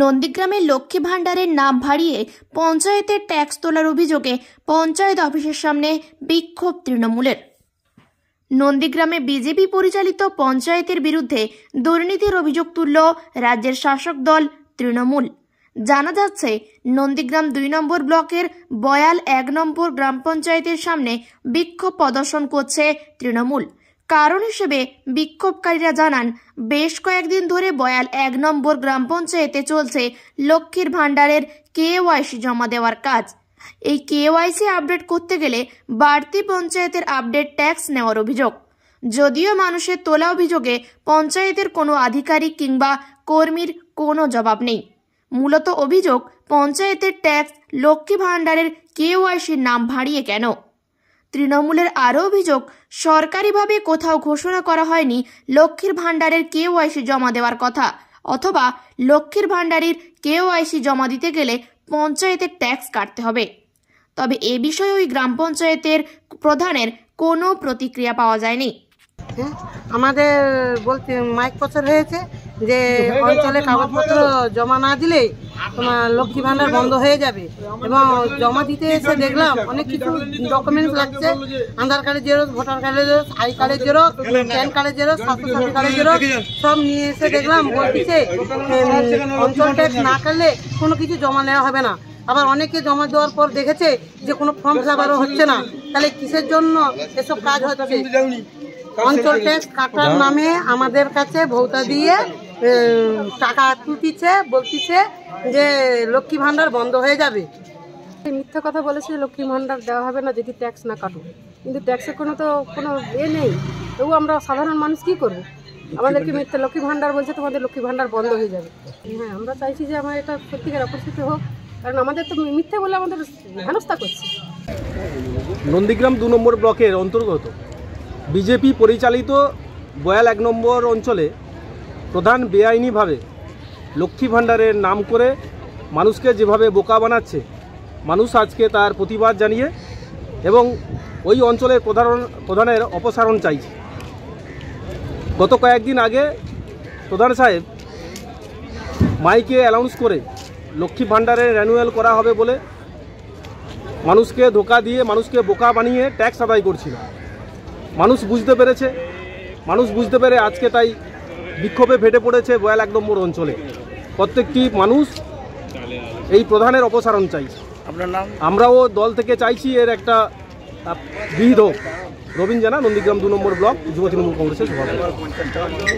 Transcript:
নন্দীগ্রামের লক্ষ্মী ভাণ্ডারের নাম ভাড়িয়ে পঞ্চায়েতের ট্যাক্স তোলার অভিযোগে পঞ্চায়েত অফিসের সামনে বিক্ষোভ তৃণমূলের নন্দীগ্রামে বিজেপি পরিচালিত পঞ্চায়েতের বিরুদ্ধে দুর্নীতির অভিযোগ তুলল রাজ্যের শাসক দল তৃণমূল জানা যাচ্ছে নন্দীগ্রাম দুই নম্বর ব্লকের বয়াল এক নম্বর গ্রাম পঞ্চায়েতের সামনে বিক্ষোভ প্রদর্শন করছে তৃণমূল কারণ হিসেবে বিক্ষোভকারীরা জানান বেশ কয়েকদিন ধরে বয়াল এক নম্বর গ্রাম পঞ্চায়েতে চলছে লক্ষ্মীর ভাণ্ডারের কেওয়াইসি জমা দেওয়ার কাজ এই কেওয়াইসি আপডেট করতে গেলে বাড়তি পঞ্চায়েতের আপডেট ট্যাক্স নেওয়ার অভিযোগ যদিও মানুষের তোলা অভিযোগে পঞ্চায়েতের কোনো আধিকারিক কিংবা কর্মীর কোনো জবাব নেই মূলত অভিযোগ পঞ্চায়েতের ট্যাক্স লক্ষ্মী ভাণ্ডারের কেওয়াইসির নাম ভাড়িয়ে কেন তৃণমূলের আরও অভিযোগ সরকারিভাবে কোথাও ঘোষণা করা হয়নি লক্ষ্মীর ভাণ্ডারের কেওয়াইসি জমা দেওয়ার কথা অথবা লক্ষ্মীর ভাণ্ডারির কেওয়াইসি জমা দিতে গেলে পঞ্চায়েতের ট্যাক্স কাটতে হবে তবে এ বিষয়ে ওই গ্রাম পঞ্চায়েতের প্রধানের কোনো প্রতিক্রিয়া পাওয়া যায়নি হ্যাঁ, আমাদের বলতে মাইক প্রচার হয়েছে যে অঞ্চলে কাগজপত্র জমা না দিলেই তোমার লক্ষ্মী ভান্ডার বন্ধ হয়ে যাবে এবং জমা দিতে এসে দেখলাম অনেক কিছু ডকুমেন্টস লাগছে আধার কার্ডের জেরক্স ভোটার কার্ডের জেরক্স আই কার্ডের জেরক্স প্যান কার্ডের জেরক্স স্বাস্থ্যসাথী কার্ডের জেরক্স সব নিয়ে এসে দেখলাম বলতেছে অঞ্চল ট্যাক্স না কাটলে কোনো কিছু জমা নেওয়া হবে না আবার অনেকে জমা দেওয়ার পর দেখেছে যে কোনো ফর্ম ফিল হচ্ছে না তাহলে কিসের জন্য এসব কাজ হচ্ছে অঞ্চল ট্যাক্স কাটার নামে আমাদের কাছে ভৌতা দিয়ে টাকা তুলতিছে বলতিছে যে লক্ষ্মী ভাণ্ডার বন্ধ হয়ে যাবে মিথ্যা কথা বলেছে লক্ষ্মী ভাণ্ডার দেওয়া হবে না যদি ট্যাক্স না কাটো কিন্তু ট্যাক্সের কোনো তো কোনো এ নেই তবু আমরা সাধারণ মানুষ কী করবো আমাদেরকে মিথ্যা লক্ষ্মী ভাণ্ডার বলছে তোমাদের লক্ষ্মী ভাণ্ডার বন্ধ হয়ে যাবে হ্যাঁ আমরা চাইছি যে আমার এটা সত্যিকার অপরিচিত হোক কারণ আমাদের তো মিথ্যে বলে আমাদের হেনস্থা করছে নন্দীগ্রাম দু নম্বর ব্লকের অন্তর্গত বিজেপি পরিচালিত বয়াল এক নম্বর অঞ্চলে প্রধান বেআইনিভাবে লক্ষ্মী ভাণ্ডারের নাম করে মানুষকে যেভাবে বোকা বানাচ্ছে মানুষ আজকে তার প্রতিবাদ জানিয়ে এবং ওই অঞ্চলের প্রধান প্রধানের অপসারণ চাইছে গত কয়েকদিন আগে প্রধান সাহেব মাইকে অ্যানাউন্স করে লক্ষ্মী ভাণ্ডারের র্যানুয়াল করা হবে বলে মানুষকে ধোকা দিয়ে মানুষকে বোকা বানিয়ে ট্যাক্স আদায় করছিল মানুষ বুঝতে পেরেছে মানুষ বুঝতে পেরে আজকে তাই বিক্ষোভে ফেটে পড়েছে বয়াল এক নম্বর অঞ্চলে প্রত্যেকটি মানুষ এই প্রধানের অপসারণ চাই আমরাও দল থেকে চাইছি এর একটা বিহিত হোক রবীন্দ্র জানা নন্দীগ্রাম দু নম্বর ব্লক যুব তৃণমূল কংগ্রেসের সভাপতি